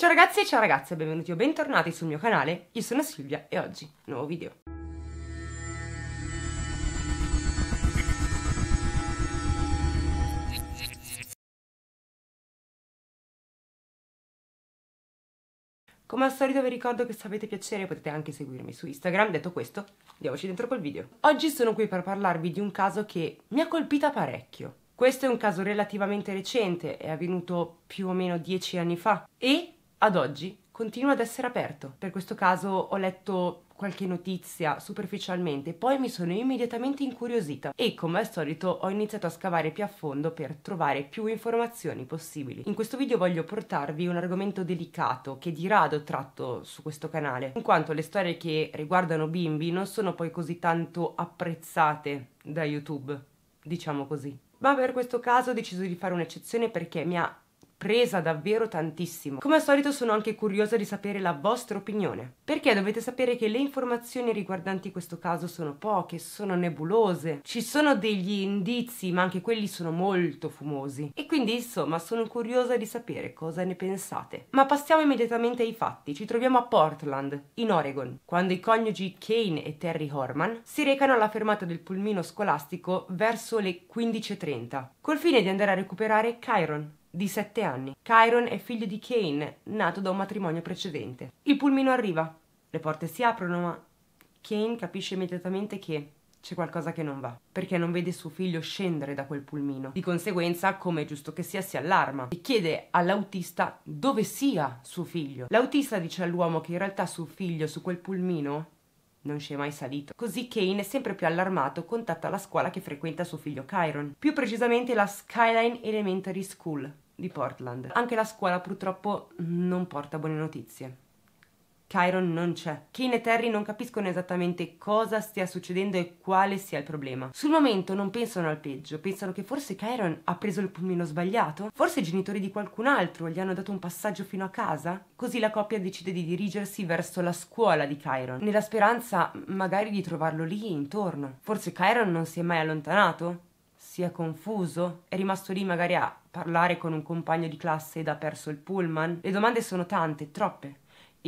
Ciao ragazzi e ciao ragazze, benvenuti o bentornati sul mio canale, io sono Silvia e oggi nuovo video. Come al solito vi ricordo che se avete piacere potete anche seguirmi su Instagram, detto questo andiamoci dentro col video. Oggi sono qui per parlarvi di un caso che mi ha colpita parecchio. Questo è un caso relativamente recente, è avvenuto più o meno dieci anni fa e ad oggi continua ad essere aperto. Per questo caso ho letto qualche notizia superficialmente, poi mi sono immediatamente incuriosita e come al solito ho iniziato a scavare più a fondo per trovare più informazioni possibili. In questo video voglio portarvi un argomento delicato che di rado tratto su questo canale, in quanto le storie che riguardano bimbi non sono poi così tanto apprezzate da YouTube, diciamo così. Ma per questo caso ho deciso di fare un'eccezione perché mi ha presa davvero tantissimo. Come al solito sono anche curiosa di sapere la vostra opinione, perché dovete sapere che le informazioni riguardanti questo caso sono poche, sono nebulose, ci sono degli indizi, ma anche quelli sono molto fumosi. E quindi insomma sono curiosa di sapere cosa ne pensate. Ma passiamo immediatamente ai fatti. Ci troviamo a Portland, in Oregon, quando i coniugi Kane e Terry Horman si recano alla fermata del pulmino scolastico verso le 15.30, col fine di andare a recuperare Chiron, di 7 anni. Chiron è figlio di Kane, nato da un matrimonio precedente. Il pulmino arriva, le porte si aprono, ma Kane capisce immediatamente che c'è qualcosa che non va, perché non vede suo figlio scendere da quel pulmino. Di conseguenza, come è giusto che sia, si allarma e chiede all'autista dove sia suo figlio. L'autista dice all'uomo che in realtà suo figlio su quel pulmino non ci è mai salito. Così Kane, sempre più allarmato, contatta la scuola che frequenta suo figlio Chiron, più precisamente la Skyline Elementary School di Portland. Anche la scuola purtroppo non porta buone notizie. Chiron non c'è. Kane e Terry non capiscono esattamente cosa stia succedendo e quale sia il problema. Sul momento non pensano al peggio, pensano che forse Chiron ha preso il pulmino sbagliato, forse i genitori di qualcun altro gli hanno dato un passaggio fino a casa. Così la coppia decide di dirigersi verso la scuola di Chiron, nella speranza magari di trovarlo lì intorno. Forse Chiron non si è mai allontanato? Si è confuso? È rimasto lì magari a parlare con un compagno di classe ed ha perso il pullman? Le domande sono tante, troppe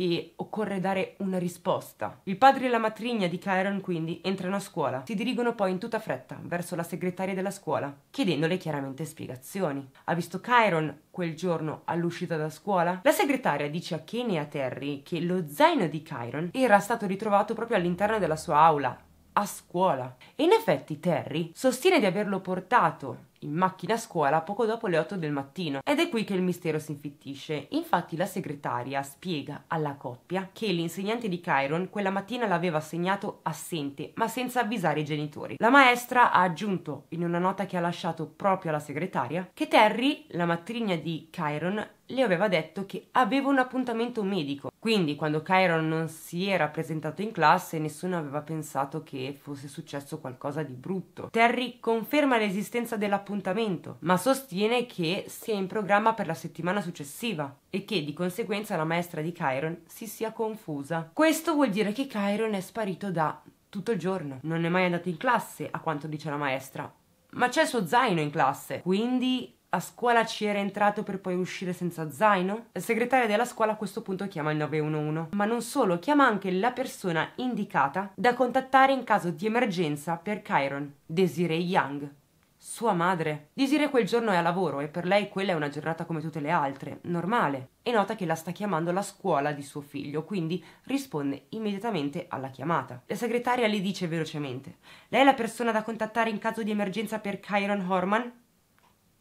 e occorre dare una risposta. Il padre e la matrigna di Chiron quindi entrano a scuola, si dirigono poi in tutta fretta verso la segretaria della scuola, chiedendole chiaramente spiegazioni. Ha visto Chiron quel giorno all'uscita da scuola? La segretaria dice a Kenny e a Terry che lo zaino di Chiron era stato ritrovato proprio all'interno della sua aula, a scuola. E in effetti Terry sostiene di averlo portato in macchina a scuola poco dopo le 8 del mattino ed è qui che il mistero si infittisce. Infatti la segretaria spiega alla coppia che l'insegnante di Chiron quella mattina l'aveva assegnato assente ma senza avvisare i genitori. La maestra ha aggiunto in una nota che ha lasciato proprio alla segretaria che Terry, la matrigna di Chiron, le aveva detto che aveva un appuntamento medico quindi, quando Chiron non si era presentato in classe, nessuno aveva pensato che fosse successo qualcosa di brutto. Terry conferma l'esistenza dell'appuntamento, ma sostiene che sia in programma per la settimana successiva e che di conseguenza la maestra di Chiron si sia confusa. Questo vuol dire che Chiron è sparito da tutto il giorno. Non è mai andato in classe, a quanto dice la maestra. Ma c'è il suo zaino in classe, quindi a scuola ci era entrato per poi uscire senza zaino? Il segretario della scuola a questo punto chiama il 911, ma non solo, chiama anche la persona indicata da contattare in caso di emergenza per Chiron, Desiree Young. Sua madre. Desiree quel giorno è a lavoro e per lei quella è una giornata come tutte le altre, normale. E nota che la sta chiamando la scuola di suo figlio, quindi risponde immediatamente alla chiamata. La segretaria le dice velocemente: Lei è la persona da contattare in caso di emergenza per Chiron Horman?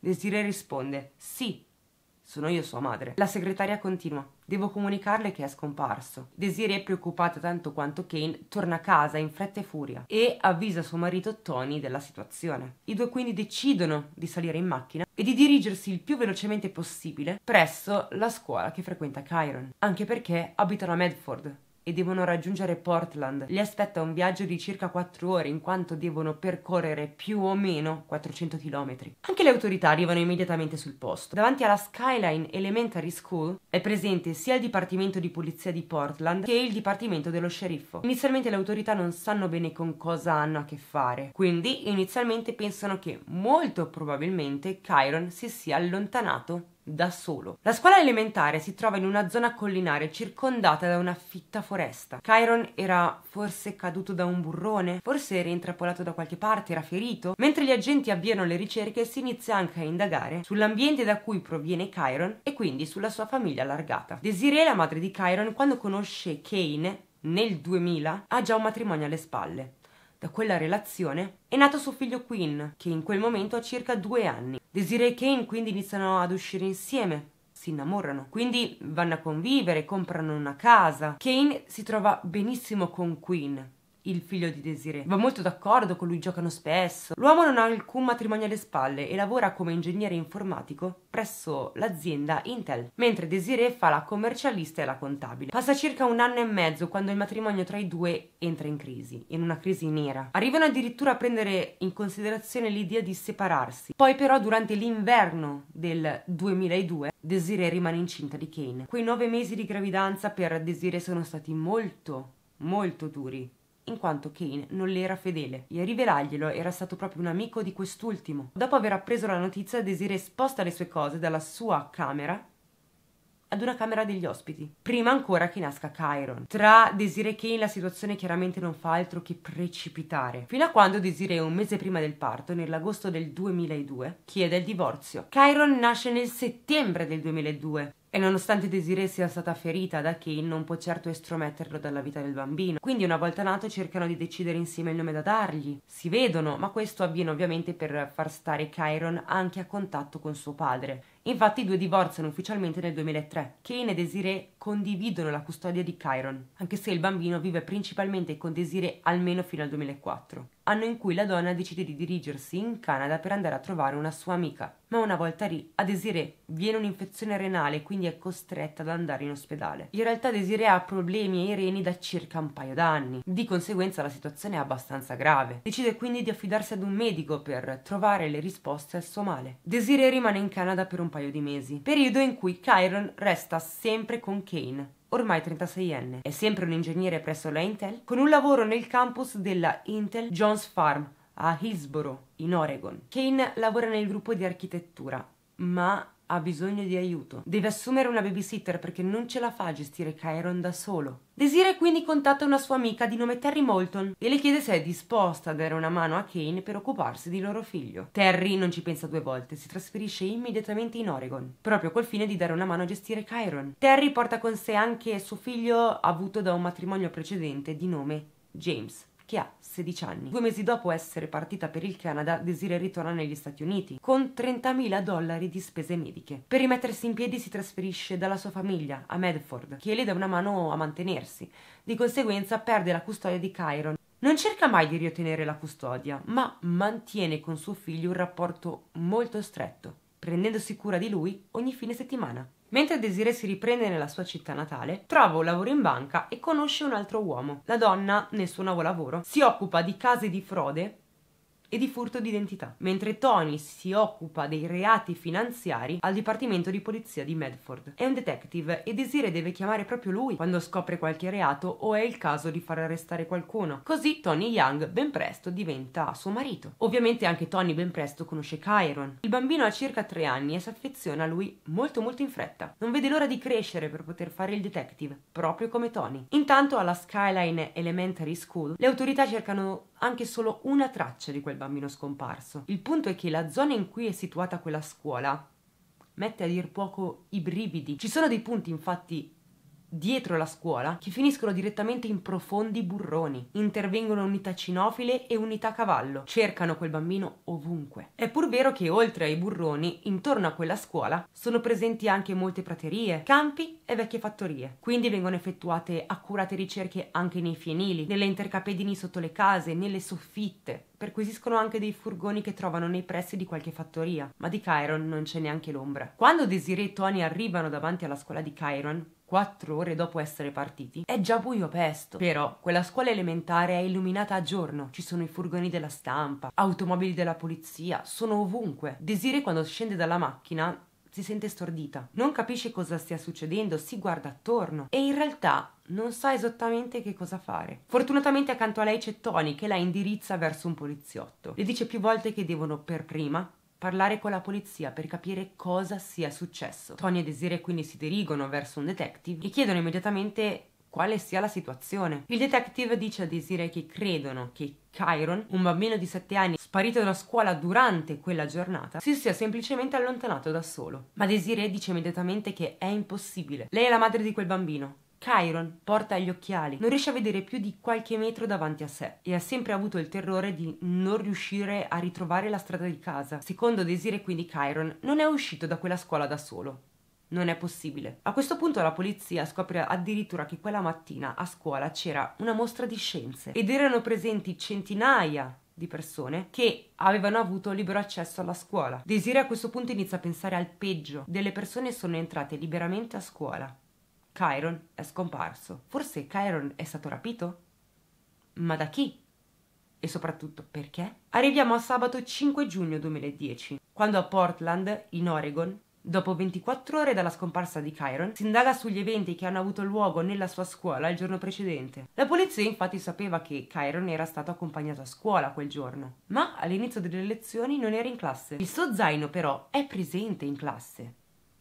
Desiree risponde: Sì, sono io sua madre. La segretaria continua: Devo comunicarle che è scomparso. Desiree, preoccupata tanto quanto Kane, torna a casa in fretta e furia e avvisa suo marito Tony della situazione. I due quindi decidono di salire in macchina e di dirigersi il più velocemente possibile presso la scuola che frequenta Chiron, anche perché abitano a Medford, e devono raggiungere Portland. Li aspetta un viaggio di circa 4 ore in quanto devono percorrere più o meno 400 km. Anche le autorità arrivano immediatamente sul posto. Davanti alla Skyline Elementary School è presente sia il Dipartimento di Polizia di Portland che il Dipartimento dello Sceriffo. Inizialmente le autorità non sanno bene con cosa hanno a che fare, quindi inizialmente pensano che molto probabilmente Chiron si sia allontanato da solo. La scuola elementare si trova in una zona collinare circondata da una fitta foresta. Chiron era forse caduto da un burrone, forse era intrappolato da qualche parte, era ferito. Mentre gli agenti avviano le ricerche si inizia anche a indagare sull'ambiente da cui proviene Chiron e quindi sulla sua famiglia allargata. Desiree, la madre di Chiron, quando conosce Kane nel 2000, ha già un matrimonio alle spalle da quella relazione, è nato suo figlio Quinn, che in quel momento ha circa due anni. Desiree e Kane quindi iniziano ad uscire insieme, si innamorano, quindi vanno a convivere, comprano una casa. Kane si trova benissimo con Quinn, il figlio di Desiree. Va molto d'accordo, con lui giocano spesso. L'uomo non ha alcun matrimonio alle spalle e lavora come ingegnere informatico presso l'azienda Intel, mentre Desiree fa la commercialista e la contabile. Passa circa un anno e mezzo quando il matrimonio tra i due entra in crisi, in una crisi nera. Arrivano addirittura a prendere in considerazione l'idea di separarsi. Poi però durante l'inverno del 2002 Desiree rimane incinta di Kane. Quei nove mesi di gravidanza per Desiree sono stati molto, molto duri in quanto Kane non le era fedele e a rivelarglielo era stato proprio un amico di quest'ultimo. Dopo aver appreso la notizia, Desiree sposta le sue cose dalla sua camera ad una camera degli ospiti, prima ancora che nasca Chiron. Tra Desiree e Kane la situazione chiaramente non fa altro che precipitare, fino a quando Desiree, un mese prima del parto, nell'agosto del 2002, chiede il divorzio. Chiron nasce nel settembre del 2002, e nonostante Desiree sia stata ferita da Kane, non può certo estrometterlo dalla vita del bambino. Quindi una volta nato cercano di decidere insieme il nome da dargli. Si vedono, ma questo avviene ovviamente per far stare Chiron anche a contatto con suo padre. Infatti i due divorziano ufficialmente nel 2003. Kane e Desiree condividono la custodia di Chiron, anche se il bambino vive principalmente con Desiree almeno fino al 2004 anno in cui la donna decide di dirigersi in Canada per andare a trovare una sua amica. Ma una volta lì, a Desiree viene un'infezione renale e quindi è costretta ad andare in ospedale. In realtà Desiree ha problemi ai reni da circa un paio d'anni, di conseguenza la situazione è abbastanza grave. Decide quindi di affidarsi ad un medico per trovare le risposte al suo male. Desiree rimane in Canada per un paio di mesi, periodo in cui Chiron resta sempre con Kane ormai 36enne, è sempre un ingegnere presso la Intel, con un lavoro nel campus della Intel Jones Farm a Hillsboro, in Oregon. Kane lavora nel gruppo di architettura, ma ha bisogno di aiuto. Deve assumere una babysitter perché non ce la fa a gestire Chiron da solo. Desiree quindi contatta una sua amica di nome Terry Moulton e le chiede se è disposta a dare una mano a Kane per occuparsi di loro figlio. Terry non ci pensa due volte, si trasferisce immediatamente in Oregon, proprio col fine di dare una mano a gestire Chiron. Terry porta con sé anche suo figlio avuto da un matrimonio precedente di nome James che ha 16 anni. Due mesi dopo essere partita per il Canada, Desiree ritorna negli Stati Uniti con 30.000 dollari di spese mediche. Per rimettersi in piedi si trasferisce dalla sua famiglia a Medford, che le dà una mano a mantenersi. Di conseguenza perde la custodia di Chiron non cerca mai di riottenere la custodia, ma mantiene con suo figlio un rapporto molto stretto, prendendosi cura di lui ogni fine settimana. Mentre Desiree si riprende nella sua città natale, trova un lavoro in banca e conosce un altro uomo. La donna, nel suo nuovo lavoro, si occupa di case di frode e di furto d'identità, mentre Tony si occupa dei reati finanziari al Dipartimento di Polizia di Medford. È un detective e Desire deve chiamare proprio lui quando scopre qualche reato o è il caso di far arrestare qualcuno. Così Tony Young ben presto diventa suo marito. Ovviamente anche Tony ben presto conosce Chiron. Il bambino ha circa tre anni e si affeziona a lui molto molto in fretta. Non vede l'ora di crescere per poter fare il detective, proprio come Tony. Intanto alla Skyline Elementary School le autorità cercano anche solo una traccia di quel bambino scomparso. Il punto è che la zona in cui è situata quella scuola mette a dir poco i brividi. Ci sono dei punti infatti dietro la scuola che finiscono direttamente in profondi burroni. Intervengono unità cinofile e unità cavallo, cercano quel bambino ovunque. È pur vero che oltre ai burroni, intorno a quella scuola sono presenti anche molte praterie, campi e vecchie fattorie. Quindi vengono effettuate accurate ricerche anche nei fienili, nelle intercapedini sotto le case, nelle soffitte. Perquisiscono anche dei furgoni che trovano nei pressi di qualche fattoria, ma di Chiron non c'è neanche l'ombra. Quando Desiree e Tony arrivano davanti alla scuola di Chiron, quattro ore dopo essere partiti, è già buio pesto. Però quella scuola elementare è illuminata a giorno, ci sono i furgoni della stampa, automobili della polizia, sono ovunque. Desire quando scende dalla macchina si sente stordita, non capisce cosa stia succedendo, si guarda attorno e in realtà non sa esattamente che cosa fare. Fortunatamente accanto a lei c'è Tony che la indirizza verso un poliziotto. Le dice più volte che devono per prima parlare con la polizia per capire cosa sia successo. Tony e Desiree quindi si dirigono verso un detective e chiedono immediatamente quale sia la situazione. Il detective dice a Desiree che credono che Chiron, un bambino di 7 anni sparito da scuola durante quella giornata, si sia semplicemente allontanato da solo. Ma Desiree dice immediatamente che è impossibile. Lei è la madre di quel bambino Chiron porta gli occhiali, non riesce a vedere più di qualche metro davanti a sé e ha sempre avuto il terrore di non riuscire a ritrovare la strada di casa. Secondo Desire quindi Chiron non è uscito da quella scuola da solo. Non è possibile. A questo punto la polizia scopre addirittura che quella mattina a scuola c'era una mostra di scienze ed erano presenti centinaia di persone che avevano avuto libero accesso alla scuola. Desire a questo punto inizia a pensare al peggio. Delle persone sono entrate liberamente a scuola. Chiron è scomparso. Forse Chiron è stato rapito? Ma da chi? E soprattutto perché? Arriviamo a sabato 5 giugno 2010, quando a Portland, in Oregon, dopo 24 ore dalla scomparsa di Chiron, si indaga sugli eventi che hanno avuto luogo nella sua scuola il giorno precedente. La polizia infatti sapeva che Chiron era stato accompagnato a scuola quel giorno, ma all'inizio delle lezioni non era in classe. Il suo zaino però è presente in classe.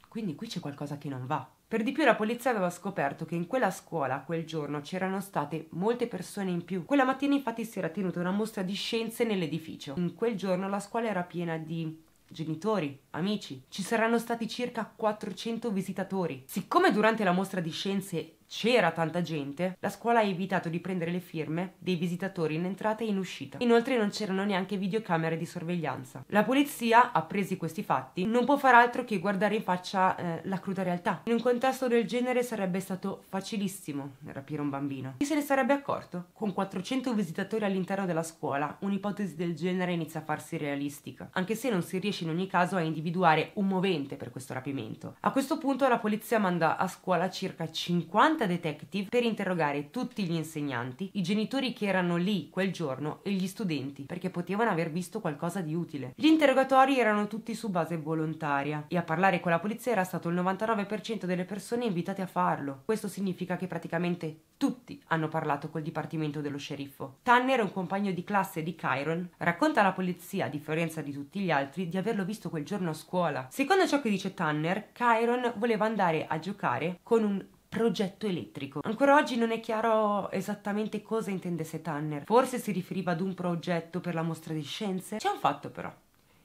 Quindi qui c'è qualcosa che non va. Per di più la polizia aveva scoperto che in quella scuola quel giorno c'erano state molte persone in più. Quella mattina infatti si era tenuta una mostra di scienze nell'edificio. In quel giorno la scuola era piena di genitori, Amici, ci saranno stati circa 400 visitatori. Siccome durante la mostra di scienze c'era tanta gente, la scuola ha evitato di prendere le firme dei visitatori in entrata e in uscita. Inoltre non c'erano neanche videocamere di sorveglianza. La polizia, appresi questi fatti, non può far altro che guardare in faccia eh, la cruda realtà. In un contesto del genere sarebbe stato facilissimo rapire un bambino. Chi se ne sarebbe accorto? Con 400 visitatori all'interno della scuola, un'ipotesi del genere inizia a farsi realistica, anche se non si riesce in ogni caso a indicare individuare un movente per questo rapimento. A questo punto la polizia manda a scuola circa 50 detective per interrogare tutti gli insegnanti, i genitori che erano lì quel giorno e gli studenti, perché potevano aver visto qualcosa di utile. Gli interrogatori erano tutti su base volontaria e a parlare con la polizia era stato il 99% delle persone invitate a farlo. Questo significa che praticamente tutti hanno parlato col dipartimento dello sceriffo. Tanner, un compagno di classe di Chiron, racconta alla polizia, a differenza di tutti gli altri, di averlo visto quel giorno a scuola. Secondo ciò che dice Tanner, Chiron voleva andare a giocare con un progetto elettrico. Ancora oggi non è chiaro esattamente cosa intendesse Tanner. Forse si riferiva ad un progetto per la mostra di scienze? C'è un fatto però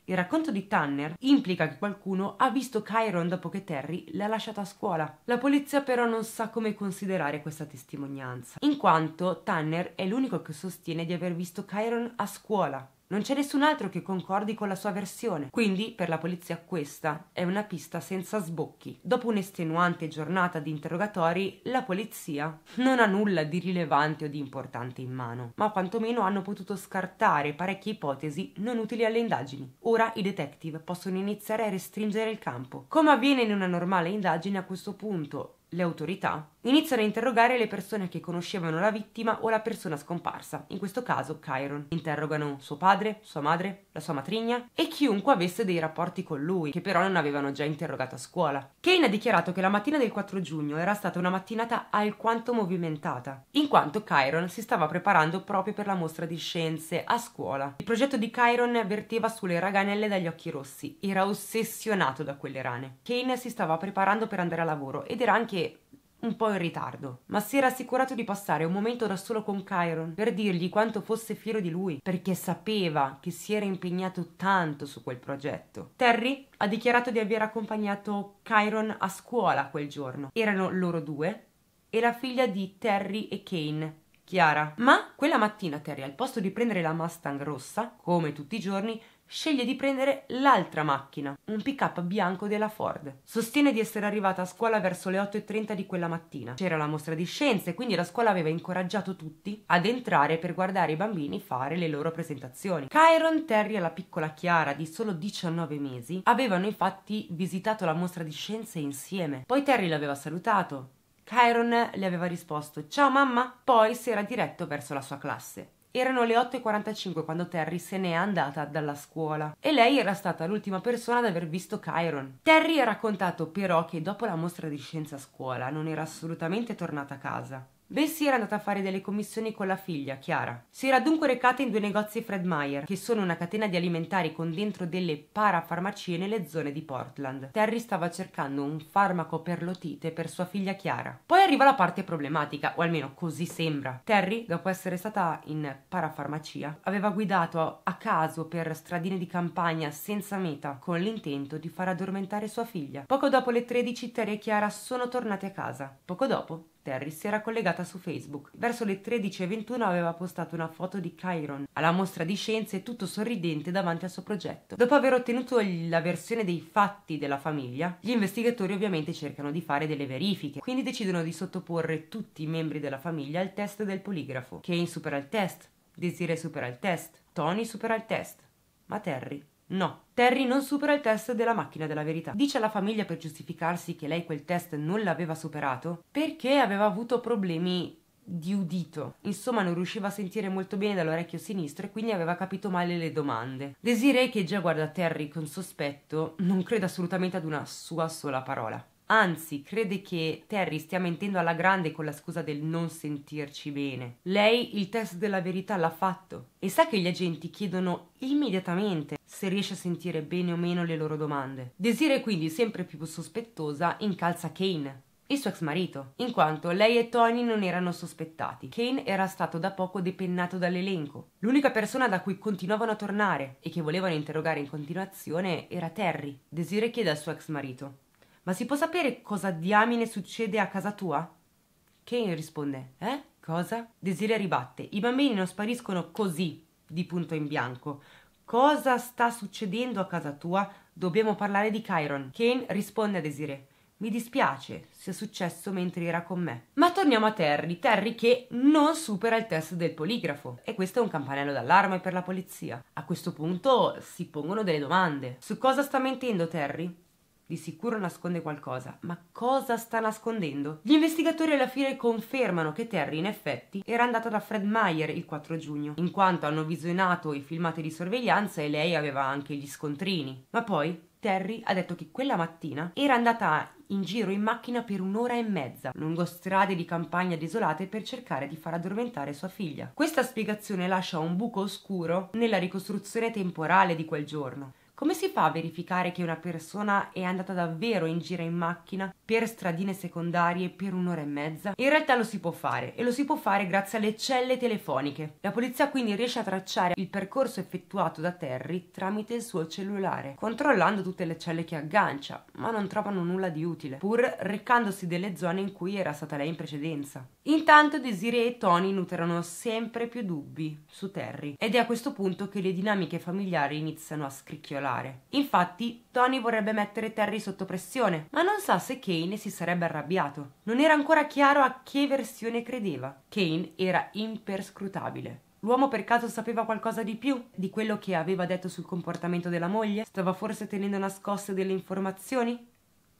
il racconto di Tanner implica che qualcuno ha visto Chiron dopo che Terry l'ha lasciata a scuola. La polizia però non sa come considerare questa testimonianza, in quanto Tanner è l'unico che sostiene di aver visto Chiron a scuola. Non c'è nessun altro che concordi con la sua versione, quindi per la polizia questa è una pista senza sbocchi. Dopo un'estenuante giornata di interrogatori, la polizia non ha nulla di rilevante o di importante in mano, ma quantomeno hanno potuto scartare parecchie ipotesi non utili alle indagini. Ora i detective possono iniziare a restringere il campo. Come avviene in una normale indagine a questo punto, le autorità Iniziano a interrogare le persone che conoscevano la vittima o la persona scomparsa, in questo caso Chiron. Interrogano suo padre, sua madre, la sua matrigna e chiunque avesse dei rapporti con lui, che però non avevano già interrogato a scuola. Kane ha dichiarato che la mattina del 4 giugno era stata una mattinata alquanto movimentata, in quanto Chiron si stava preparando proprio per la mostra di scienze a scuola. Il progetto di Chiron avvertiva sulle raganelle dagli occhi rossi, era ossessionato da quelle rane. Kane si stava preparando per andare a lavoro ed era anche un po' in ritardo, ma si era assicurato di passare un momento da solo con Chiron per dirgli quanto fosse fiero di lui, perché sapeva che si era impegnato tanto su quel progetto. Terry ha dichiarato di aver accompagnato Chiron a scuola quel giorno. Erano loro due e la figlia di Terry e Kane, Chiara. Ma quella mattina Terry, al posto di prendere la Mustang rossa, come tutti i giorni, sceglie di prendere l'altra macchina, un pick-up bianco della Ford. Sostiene di essere arrivata a scuola verso le 8.30 di quella mattina. C'era la mostra di scienze, quindi la scuola aveva incoraggiato tutti ad entrare per guardare i bambini fare le loro presentazioni. Chiron, Terry e la piccola Chiara, di solo 19 mesi, avevano infatti visitato la mostra di scienze insieme. Poi Terry l'aveva salutato. Chiron le aveva risposto ciao mamma, poi si era diretto verso la sua classe. Erano le 8.45 quando Terry se n'è andata dalla scuola e lei era stata l'ultima persona ad aver visto Chiron. Terry ha raccontato però che dopo la mostra di scienza a scuola non era assolutamente tornata a casa. Bessie era andata a fare delle commissioni con la figlia, Chiara. Si era dunque recata in due negozi Fred Meyer, che sono una catena di alimentari con dentro delle parafarmacie nelle zone di Portland. Terry stava cercando un farmaco per l'otite per sua figlia Chiara. Poi arriva la parte problematica, o almeno così sembra. Terry, dopo essere stata in parafarmacia, aveva guidato a caso per stradine di campagna senza meta, con l'intento di far addormentare sua figlia. Poco dopo le 13 Terry e Chiara sono tornate a casa. Poco dopo Terry si era collegata su Facebook. Verso le 13.21 aveva postato una foto di Chiron alla mostra di scienze tutto sorridente davanti al suo progetto. Dopo aver ottenuto la versione dei fatti della famiglia, gli investigatori ovviamente cercano di fare delle verifiche, quindi decidono di sottoporre tutti i membri della famiglia al test del poligrafo. Kane supera il test, Desiree supera il test, Tony supera il test, ma Terry No, Terry non supera il test della macchina della verità. Dice alla famiglia per giustificarsi che lei quel test non l'aveva superato perché aveva avuto problemi di udito. Insomma, non riusciva a sentire molto bene dall'orecchio sinistro e quindi aveva capito male le domande. Desiree, che già guarda Terry con sospetto, non crede assolutamente ad una sua sola parola. Anzi, crede che Terry stia mentendo alla grande con la scusa del non sentirci bene. Lei il test della verità l'ha fatto e sa che gli agenti chiedono immediatamente se riesce a sentire bene o meno le loro domande. Desire quindi, sempre più sospettosa, incalza Kane, il suo ex marito, in quanto lei e Tony non erano sospettati. Kane era stato da poco depennato dall'elenco. L'unica persona da cui continuavano a tornare e che volevano interrogare in continuazione era Terry. Desire chiede al suo ex marito ma si può sapere cosa diamine succede a casa tua? Kane risponde, eh? Cosa? Desiree ribatte, i bambini non spariscono così, di punto in bianco. Cosa sta succedendo a casa tua? Dobbiamo parlare di Chiron. Kane risponde a Desiree, mi dispiace, sia successo mentre era con me. Ma torniamo a Terry, Terry che non supera il test del poligrafo. E questo è un campanello d'allarme per la polizia. A questo punto si pongono delle domande. Su cosa sta mentendo Terry? Di sicuro nasconde qualcosa, ma cosa sta nascondendo? Gli investigatori alla fine confermano che Terry in effetti era andata da Fred Meyer il 4 giugno, in quanto hanno visionato i filmati di sorveglianza e lei aveva anche gli scontrini. Ma poi Terry ha detto che quella mattina era andata in giro in macchina per un'ora e mezza lungo strade di campagna desolate per cercare di far addormentare sua figlia. Questa spiegazione lascia un buco oscuro nella ricostruzione temporale di quel giorno, come si fa a verificare che una persona è andata davvero in giro in macchina per stradine secondarie per un'ora e mezza? In realtà lo si può fare e lo si può fare grazie alle celle telefoniche. La polizia quindi riesce a tracciare il percorso effettuato da Terry tramite il suo cellulare, controllando tutte le celle che aggancia, ma non trovano nulla di utile, pur recandosi delle zone in cui era stata lei in precedenza. Intanto Desiree e Tony nutrono sempre più dubbi su Terry ed è a questo punto che le dinamiche familiari iniziano a scricchiolare. Infatti Tony vorrebbe mettere Terry sotto pressione, ma non sa se Kane si sarebbe arrabbiato. Non era ancora chiaro a che versione credeva. Kane era imperscrutabile. L'uomo per caso sapeva qualcosa di più di quello che aveva detto sul comportamento della moglie? Stava forse tenendo nascoste delle informazioni?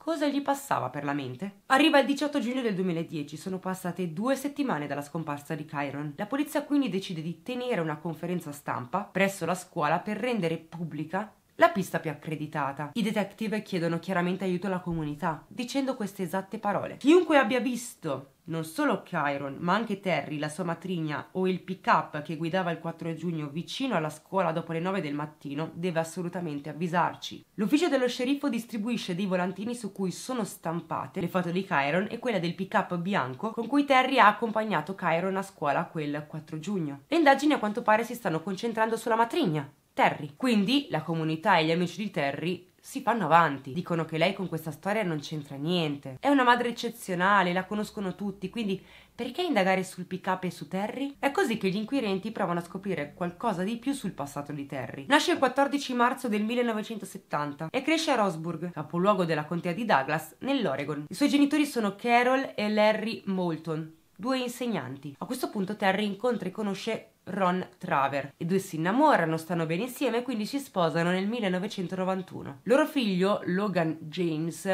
Cosa gli passava per la mente? Arriva il 18 giugno del 2010, sono passate due settimane dalla scomparsa di Chiron. La polizia quindi decide di tenere una conferenza stampa presso la scuola per rendere pubblica la pista più accreditata. I detective chiedono chiaramente aiuto alla comunità, dicendo queste esatte parole. Chiunque abbia visto non solo Chiron, ma anche Terry, la sua matrigna o il pick-up che guidava il 4 giugno vicino alla scuola dopo le 9 del mattino, deve assolutamente avvisarci. L'ufficio dello sceriffo distribuisce dei volantini su cui sono stampate le foto di Chiron e quella del pick-up bianco con cui Terry ha accompagnato Chiron a scuola quel 4 giugno. Le indagini a quanto pare si stanno concentrando sulla matrigna, Terry. Quindi la comunità e gli amici di Terry si fanno avanti, dicono che lei con questa storia non c'entra niente. È una madre eccezionale, la conoscono tutti, quindi perché indagare sul pick up e su Terry? È così che gli inquirenti provano a scoprire qualcosa di più sul passato di Terry. Nasce il 14 marzo del 1970 e cresce a Roseburg, capoluogo della contea di Douglas, nell'Oregon. I suoi genitori sono Carol e Larry Moulton, due insegnanti. A questo punto Terry incontra e conosce Ron Traver. I due si innamorano, stanno bene insieme e quindi si sposano nel 1991. Loro figlio, Logan James,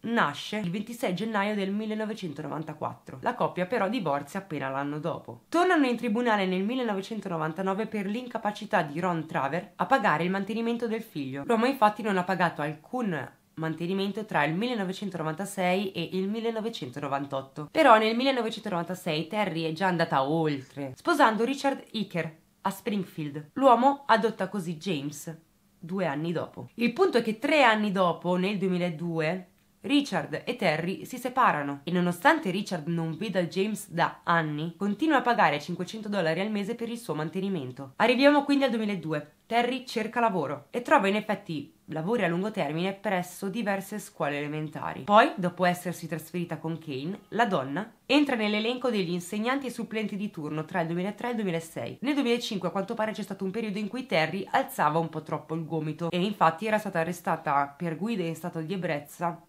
nasce il 26 gennaio del 1994. La coppia però divorzia appena l'anno dopo. Tornano in tribunale nel 1999 per l'incapacità di Ron Traver a pagare il mantenimento del figlio. L'uomo infatti non ha pagato alcun mantenimento tra il 1996 e il 1998. Però nel 1996 Terry è già andata oltre, sposando Richard Icker a Springfield. L'uomo adotta così James due anni dopo. Il punto è che tre anni dopo, nel 2002, Richard e Terry si separano e nonostante Richard non veda James da anni, continua a pagare 500 dollari al mese per il suo mantenimento. Arriviamo quindi al 2002. Terry cerca lavoro e trova in effetti lavori a lungo termine presso diverse scuole elementari. Poi, dopo essersi trasferita con Kane, la donna entra nell'elenco degli insegnanti e supplenti di turno tra il 2003 e il 2006. Nel 2005 a quanto pare c'è stato un periodo in cui Terry alzava un po' troppo il gomito e infatti era stata arrestata per guida in stato di ebbrezza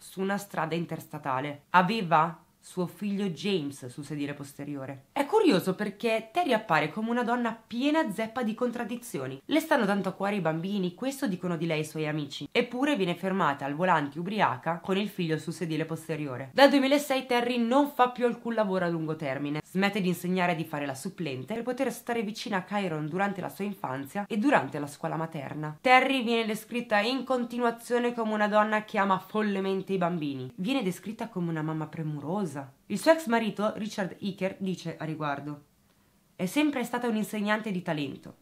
su una strada interstatale. Aveva suo figlio James sul sedile posteriore. È curioso perché Terry appare come una donna piena zeppa di contraddizioni. Le stanno tanto a cuore i bambini, questo dicono di lei i suoi amici. Eppure viene fermata al volante ubriaca con il figlio sul sedile posteriore. Dal 2006 Terry non fa più alcun lavoro a lungo termine. Smette di insegnare e di fare la supplente per poter stare vicina a Chiron durante la sua infanzia e durante la scuola materna. Terry viene descritta in continuazione come una donna che ama follemente i bambini. Viene descritta come una mamma premurosa chiusa. Il suo ex marito, Richard Iker, dice a riguardo: È sempre stata un'insegnante di talento.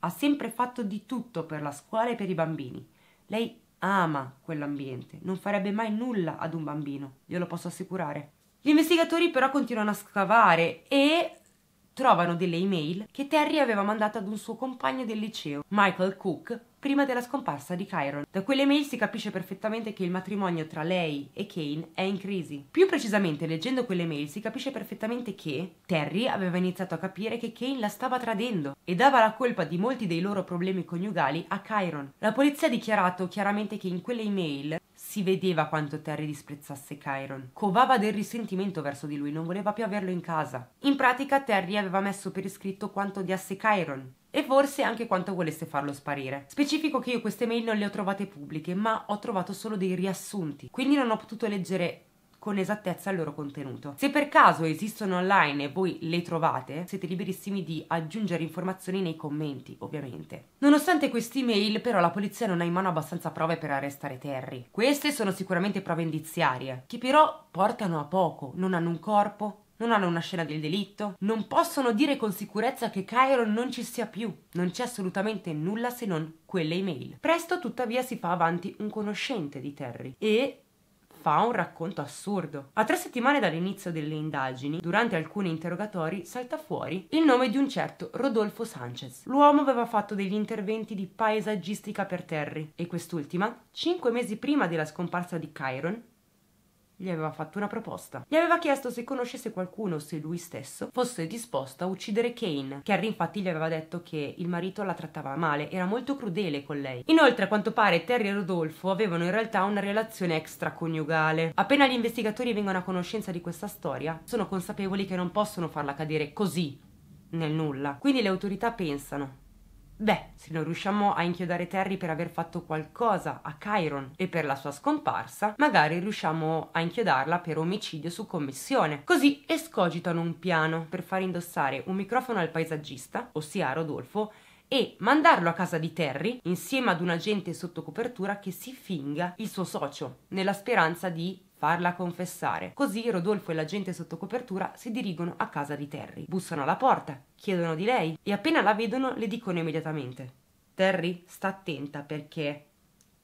Ha sempre fatto di tutto per la scuola e per i bambini. Lei ama quell'ambiente, non farebbe mai nulla ad un bambino, glielo posso assicurare. Gli investigatori però continuano a scavare e trovano delle email che Terry aveva mandato ad un suo compagno del liceo, Michael Cook, prima della scomparsa di Chiron. Da quelle mail si capisce perfettamente che il matrimonio tra lei e Kane è in crisi. Più precisamente, leggendo quelle mail si capisce perfettamente che Terry aveva iniziato a capire che Kane la stava tradendo e dava la colpa di molti dei loro problemi coniugali a Chiron. La polizia ha dichiarato chiaramente che in quelle email si vedeva quanto Terry disprezzasse Chiron. Covava del risentimento verso di lui, non voleva più averlo in casa. In pratica Terry aveva messo per iscritto quanto odiasse Chiron e forse anche quanto voleste farlo sparire. Specifico che io queste mail non le ho trovate pubbliche, ma ho trovato solo dei riassunti, quindi non ho potuto leggere con esattezza il loro contenuto. Se per caso esistono online e voi le trovate, siete liberissimi di aggiungere informazioni nei commenti, ovviamente. Nonostante queste mail, però, la polizia non ha in mano abbastanza prove per arrestare Terry. Queste sono sicuramente prove indiziarie, che però portano a poco, non hanno un corpo, non hanno una scena del delitto, non possono dire con sicurezza che Chiron non ci sia più, non c'è assolutamente nulla se non quelle email. Presto tuttavia si fa avanti un conoscente di Terry e fa un racconto assurdo. A tre settimane dall'inizio delle indagini, durante alcuni interrogatori, salta fuori il nome di un certo Rodolfo Sanchez. L'uomo aveva fatto degli interventi di paesaggistica per Terry e quest'ultima, cinque mesi prima della scomparsa di Chiron, gli aveva fatto una proposta. Gli aveva chiesto se conoscesse qualcuno, se lui stesso fosse disposto a uccidere Kane. Carrie infatti gli aveva detto che il marito la trattava male, era molto crudele con lei. Inoltre, a quanto pare, Terry e Rodolfo avevano in realtà una relazione extraconiugale. Appena gli investigatori vengono a conoscenza di questa storia, sono consapevoli che non possono farla cadere così nel nulla. Quindi le autorità pensano Beh, se non riusciamo a inchiodare Terry per aver fatto qualcosa a Chiron e per la sua scomparsa, magari riusciamo a inchiodarla per omicidio su commissione. Così escogitano un piano per far indossare un microfono al paesaggista, ossia a Rodolfo, e mandarlo a casa di Terry insieme ad un agente sotto copertura che si finga il suo socio, nella speranza di farla confessare. Così Rodolfo e l'agente sotto copertura si dirigono a casa di Terry. Bussano alla porta, chiedono di lei e appena la vedono le dicono immediatamente: Terry, sta attenta perché.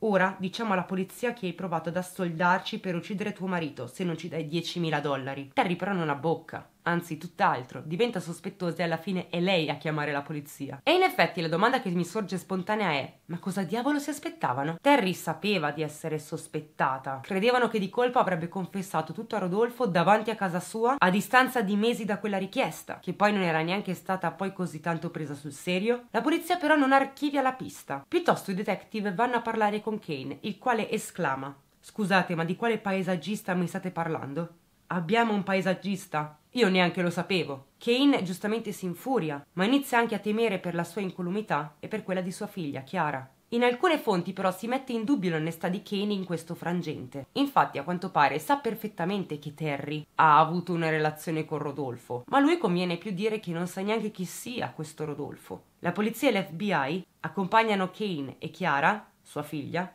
Ora diciamo alla polizia che hai provato ad assoldarci per uccidere tuo marito se non ci dai 10.000 dollari. Terry però non ha bocca anzi tutt'altro, diventa sospettosa e alla fine è lei a chiamare la polizia. E in effetti la domanda che mi sorge spontanea è: ma cosa diavolo si aspettavano? Terry sapeva di essere sospettata. Credevano che di colpo avrebbe confessato tutto a Rodolfo davanti a casa sua a distanza di mesi da quella richiesta, che poi non era neanche stata poi così tanto presa sul serio. La polizia però non archivia la pista. Piuttosto i detective vanno a parlare con Kane, il quale esclama: Scusate, ma di quale paesaggista mi state parlando? Abbiamo un paesaggista. Io neanche lo sapevo. Kane giustamente si infuria, ma inizia anche a temere per la sua incolumità e per quella di sua figlia, Chiara. In alcune fonti però si mette in dubbio l'onestà di Kane in questo frangente. Infatti a quanto pare sa perfettamente che Terry ha avuto una relazione con Rodolfo, ma lui conviene più dire che non sa neanche chi sia questo Rodolfo. La polizia e l'FBI accompagnano Kane e Chiara, sua figlia,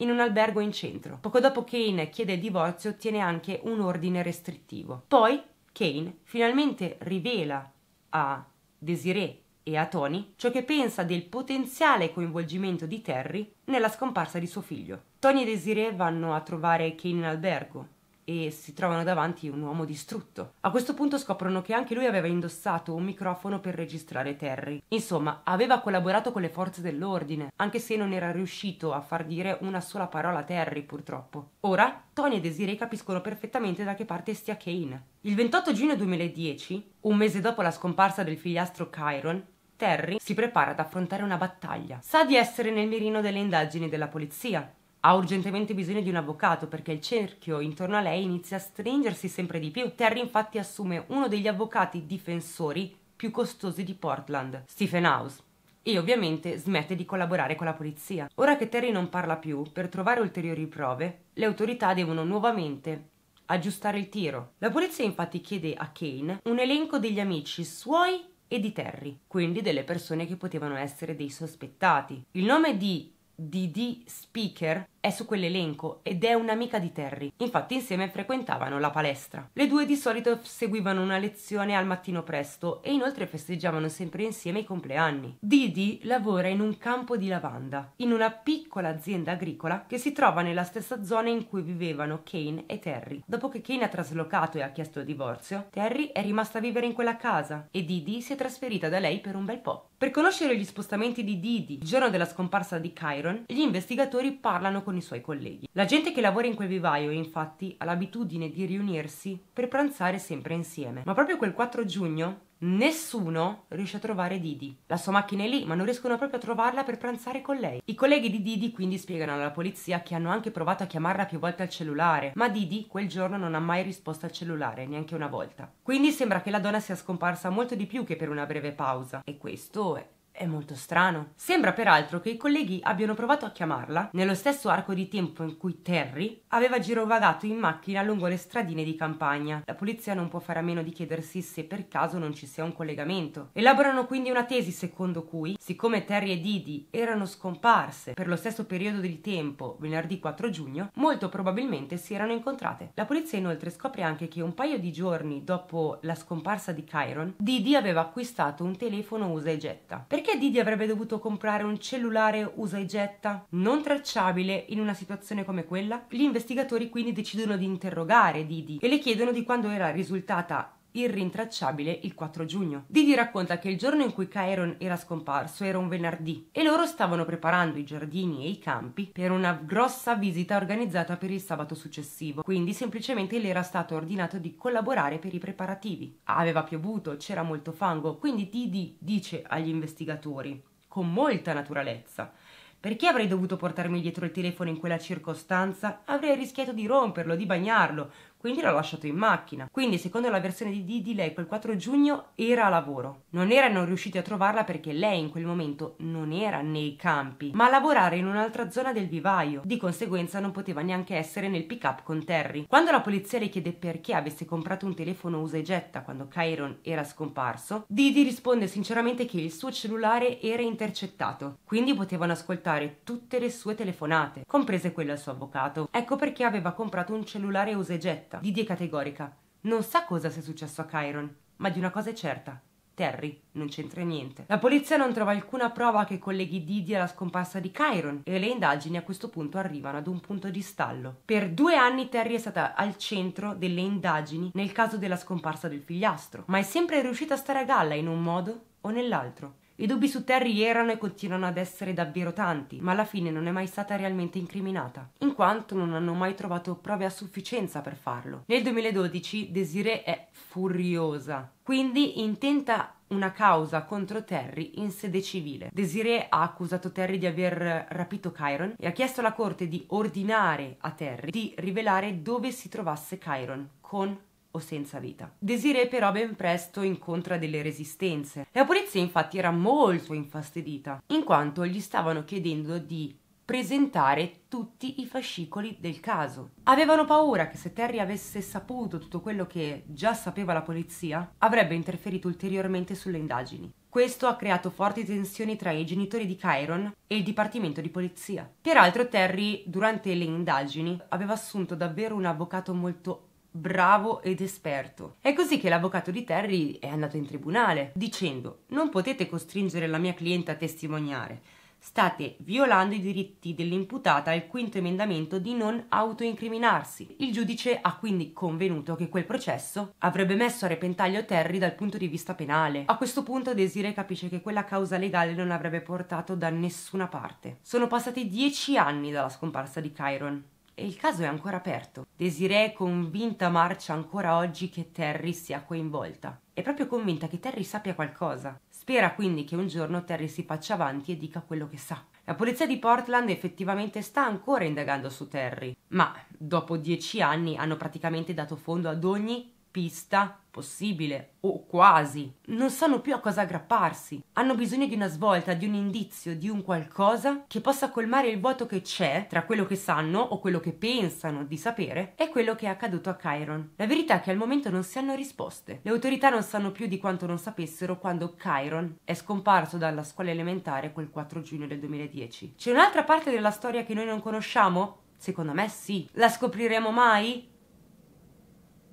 in un albergo in centro. Poco dopo Kane chiede il divorzio, ottiene anche un ordine restrittivo. Poi Kane finalmente rivela a Desiree e a Tony ciò che pensa del potenziale coinvolgimento di Terry nella scomparsa di suo figlio. Tony e Desiree vanno a trovare Kane in albergo e si trovano davanti un uomo distrutto. A questo punto scoprono che anche lui aveva indossato un microfono per registrare Terry. Insomma, aveva collaborato con le forze dell'ordine, anche se non era riuscito a far dire una sola parola a Terry, purtroppo. Ora, Tony e Desiree capiscono perfettamente da che parte stia Kane. Il 28 giugno 2010, un mese dopo la scomparsa del figliastro Chiron, Terry si prepara ad affrontare una battaglia. Sa di essere nel mirino delle indagini della polizia, ha urgentemente bisogno di un avvocato perché il cerchio intorno a lei inizia a stringersi sempre di più. Terry infatti assume uno degli avvocati difensori più costosi di Portland, Stephen House e ovviamente smette di collaborare con la polizia. Ora che Terry non parla più, per trovare ulteriori prove, le autorità devono nuovamente aggiustare il tiro. La polizia infatti chiede a Kane un elenco degli amici suoi e di Terry, quindi delle persone che potevano essere dei sospettati. Il nome di DD Speaker è su quell'elenco ed è un'amica di Terry. Infatti insieme frequentavano la palestra. Le due di solito seguivano una lezione al mattino presto e inoltre festeggiavano sempre insieme i compleanni. Didi lavora in un campo di lavanda, in una piccola azienda agricola che si trova nella stessa zona in cui vivevano Kane e Terry. Dopo che Kane ha traslocato e ha chiesto il divorzio, Terry è rimasta a vivere in quella casa e Didi si è trasferita da lei per un bel po'. Per conoscere gli spostamenti di Didi il giorno della scomparsa di Chiron, gli investigatori parlano con i suoi colleghi. La gente che lavora in quel vivaio, infatti, ha l'abitudine di riunirsi per pranzare sempre insieme. Ma proprio quel 4 giugno Nessuno riesce a trovare Didi. La sua macchina è lì, ma non riescono proprio a trovarla per pranzare con lei. I colleghi di Didi quindi spiegano alla polizia che hanno anche provato a chiamarla più volte al cellulare, ma Didi quel giorno non ha mai risposto al cellulare, neanche una volta. Quindi sembra che la donna sia scomparsa molto di più che per una breve pausa. E questo è è molto strano. Sembra peraltro che i colleghi abbiano provato a chiamarla nello stesso arco di tempo in cui Terry aveva girovagato in macchina lungo le stradine di campagna. La polizia non può fare a meno di chiedersi se per caso non ci sia un collegamento. Elaborano quindi una tesi secondo cui, siccome Terry e Didi erano scomparse per lo stesso periodo di tempo, venerdì 4 giugno, molto probabilmente si erano incontrate. La polizia inoltre scopre anche che un paio di giorni dopo la scomparsa di Chiron, Didi aveva acquistato un telefono usa e getta. Perché perché Didi avrebbe dovuto comprare un cellulare usa e getta, non tracciabile in una situazione come quella? Gli investigatori quindi decidono di interrogare Didi e le chiedono di quando era risultata irrintracciabile il 4 giugno. Didi racconta che il giorno in cui Chiron era scomparso era un venerdì e loro stavano preparando i giardini e i campi per una grossa visita organizzata per il sabato successivo, quindi semplicemente le era stato ordinato di collaborare per i preparativi. Aveva piovuto, c'era molto fango, quindi Didi dice agli investigatori con molta naturalezza perché avrei dovuto portarmi dietro il telefono in quella circostanza? Avrei rischiato di romperlo, di bagnarlo quindi l'ha lasciato in macchina. Quindi, secondo la versione di Didi, lei quel 4 giugno era a lavoro. Non erano riusciti a trovarla perché lei in quel momento non era nei campi, ma a lavorare in un'altra zona del vivaio. Di conseguenza non poteva neanche essere nel pick-up con Terry. Quando la polizia le chiede perché avesse comprato un telefono usa e getta quando Chiron era scomparso, Didi risponde sinceramente che il suo cellulare era intercettato, quindi potevano ascoltare tutte le sue telefonate, comprese quelle al suo avvocato. Ecco perché aveva comprato un cellulare usa e getta diretta. Didi è categorica. Non sa cosa sia successo a Chiron, ma di una cosa è certa. Terry non c'entra niente. La polizia non trova alcuna prova che colleghi Didi alla scomparsa di Chiron e le indagini a questo punto arrivano ad un punto di stallo. Per due anni Terry è stata al centro delle indagini nel caso della scomparsa del figliastro, ma è sempre riuscita a stare a galla in un modo o nell'altro. I dubbi su Terry erano e continuano ad essere davvero tanti, ma alla fine non è mai stata realmente incriminata, in quanto non hanno mai trovato prove a sufficienza per farlo. Nel 2012 Desiree è furiosa, quindi intenta una causa contro Terry in sede civile. Desiree ha accusato Terry di aver rapito Chiron e ha chiesto alla corte di ordinare a Terry di rivelare dove si trovasse Chiron con o senza vita. Desiree però ben presto incontra delle resistenze. La polizia infatti era molto infastidita, in quanto gli stavano chiedendo di presentare tutti i fascicoli del caso. Avevano paura che se Terry avesse saputo tutto quello che già sapeva la polizia, avrebbe interferito ulteriormente sulle indagini. Questo ha creato forti tensioni tra i genitori di Chiron e il dipartimento di polizia. Peraltro Terry, durante le indagini, aveva assunto davvero un avvocato molto bravo ed esperto. È così che l'avvocato di Terry è andato in tribunale dicendo non potete costringere la mia cliente a testimoniare. State violando i diritti dell'imputata al quinto emendamento di non autoincriminarsi. Il giudice ha quindi convenuto che quel processo avrebbe messo a repentaglio Terry dal punto di vista penale. A questo punto Desiree capisce che quella causa legale non avrebbe portato da nessuna parte. Sono passati dieci anni dalla scomparsa di Chiron e il caso è ancora aperto. Desiree è convinta marcia ancora oggi che Terry sia coinvolta. È proprio convinta che Terry sappia qualcosa. Spera quindi che un giorno Terry si faccia avanti e dica quello che sa. La polizia di Portland effettivamente sta ancora indagando su Terry, ma dopo dieci anni hanno praticamente dato fondo ad ogni pista possibile o quasi. Non sanno più a cosa aggrapparsi. Hanno bisogno di una svolta, di un indizio, di un qualcosa che possa colmare il vuoto che c'è tra quello che sanno o quello che pensano di sapere e quello che è accaduto a Chiron. La verità è che al momento non si hanno risposte. Le autorità non sanno più di quanto non sapessero quando Chiron è scomparso dalla scuola elementare quel 4 giugno del 2010. C'è un'altra parte della storia che noi non conosciamo? Secondo me sì. La scopriremo mai?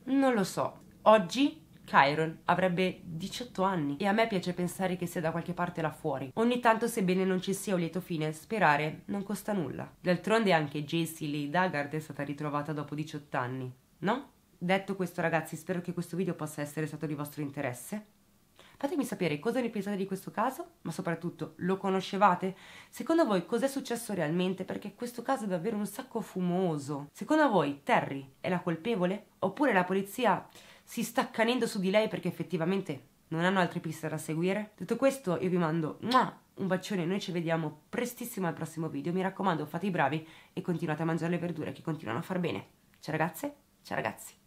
Non lo so. Oggi Chiron avrebbe 18 anni e a me piace pensare che sia da qualche parte là fuori. Ogni tanto, sebbene non ci sia un lieto fine, sperare non costa nulla. D'altronde anche Jessie Lee Daggard è stata ritrovata dopo 18 anni, no? Detto questo ragazzi, spero che questo video possa essere stato di vostro interesse. Fatemi sapere cosa ne pensate di questo caso, ma soprattutto lo conoscevate? Secondo voi cos'è successo realmente? Perché questo caso è davvero un sacco fumoso. Secondo voi Terry è la colpevole? Oppure la polizia si sta accanendo su di lei perché effettivamente non hanno altre piste da seguire? Detto questo io vi mando un bacione, noi ci vediamo prestissimo al prossimo video. Mi raccomando fate i bravi e continuate a mangiare le verdure che continuano a far bene. Ciao ragazze, ciao ragazzi.